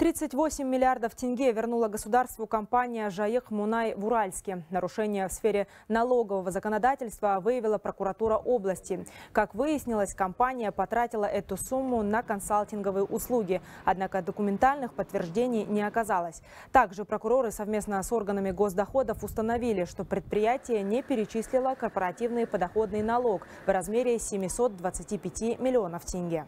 38 миллиардов тенге вернула государству компания «Жаек Мунай» в Уральске. Нарушение в сфере налогового законодательства выявила прокуратура области. Как выяснилось, компания потратила эту сумму на консалтинговые услуги, однако документальных подтверждений не оказалось. Также прокуроры совместно с органами госдоходов установили, что предприятие не перечислило корпоративный подоходный налог в размере 725 миллионов тенге.